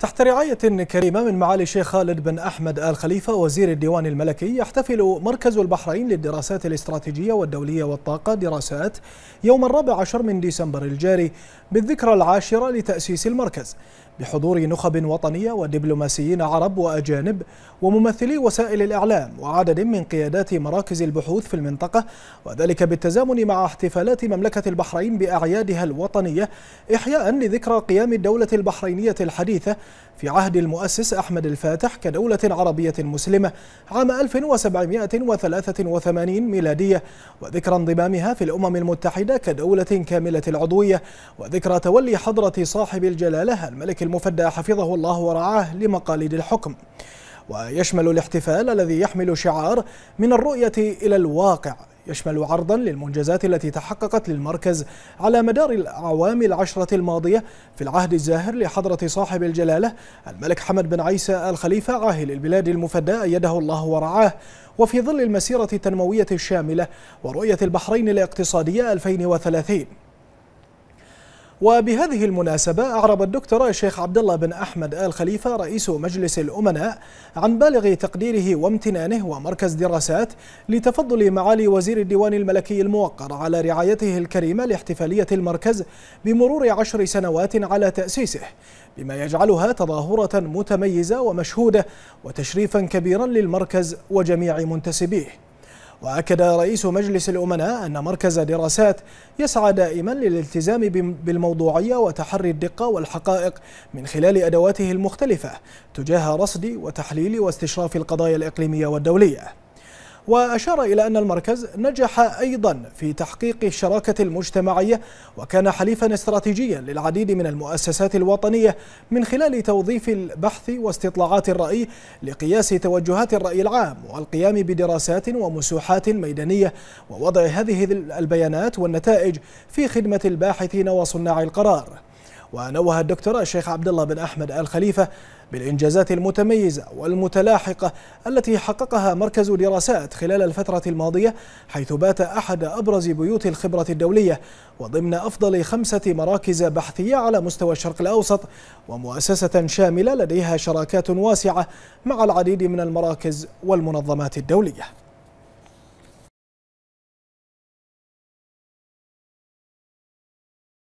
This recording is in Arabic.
تحت رعاية كريمة من معالي الشيخ خالد بن أحمد آل خليفة وزير الديوان الملكي يحتفل مركز البحرين للدراسات الاستراتيجية والدولية والطاقة دراسات يوم الرابع عشر من ديسمبر الجاري بالذكرى العاشرة لتأسيس المركز بحضور نخب وطنية ودبلوماسيين عرب وأجانب وممثلي وسائل الإعلام وعدد من قيادات مراكز البحوث في المنطقة وذلك بالتزامن مع احتفالات مملكة البحرين بأعيادها الوطنية إحياء لذكرى قيام الدولة البحرينية الحديثة في عهد المؤسس أحمد الفاتح كدولة عربية مسلمة عام 1783 ميلادية وذكرى انضمامها في الأمم المتحدة كدولة كاملة العضوية وذكرى تولي حضرة صاحب الجلالة الملك المفدى حفظه الله ورعاه لمقاليد الحكم ويشمل الاحتفال الذي يحمل شعار من الرؤية إلى الواقع يشمل عرضا للمنجزات التي تحققت للمركز على مدار الأعوام العشرة الماضية في العهد الزاهر لحضرة صاحب الجلالة الملك حمد بن عيسى الخليفة عاهل البلاد المفدى أيده الله ورعاه وفي ظل المسيرة التنموية الشاملة ورؤية البحرين الاقتصادية 2030 وبهذه المناسبة أعرب الدكتور الشيخ عبد الله بن أحمد آل خليفة رئيس مجلس الأمناء عن بالغ تقديره وامتنانه ومركز دراسات لتفضل معالي وزير الديوان الملكي الموقر على رعايته الكريمة لاحتفالية المركز بمرور عشر سنوات على تأسيسه بما يجعلها تظاهرة متميزة ومشهودة وتشريفا كبيرا للمركز وجميع منتسبيه وأكد رئيس مجلس الأمناء أن مركز دراسات يسعى دائما للالتزام بالموضوعية وتحري الدقة والحقائق من خلال أدواته المختلفة تجاه رصد وتحليل واستشراف القضايا الإقليمية والدولية وأشار إلى أن المركز نجح أيضا في تحقيق الشراكة المجتمعية وكان حليفا استراتيجيا للعديد من المؤسسات الوطنية من خلال توظيف البحث واستطلاعات الرأي لقياس توجهات الرأي العام والقيام بدراسات ومسوحات ميدانية ووضع هذه البيانات والنتائج في خدمة الباحثين وصناع القرار ونوه الدكتور الشيخ عبد الله بن أحمد آل خليفة بالإنجازات المتميزة والمتلاحقة التي حققها مركز دراسات خلال الفترة الماضية حيث بات أحد أبرز بيوت الخبرة الدولية وضمن أفضل خمسة مراكز بحثية على مستوى الشرق الأوسط ومؤسسة شاملة لديها شراكات واسعة مع العديد من المراكز والمنظمات الدولية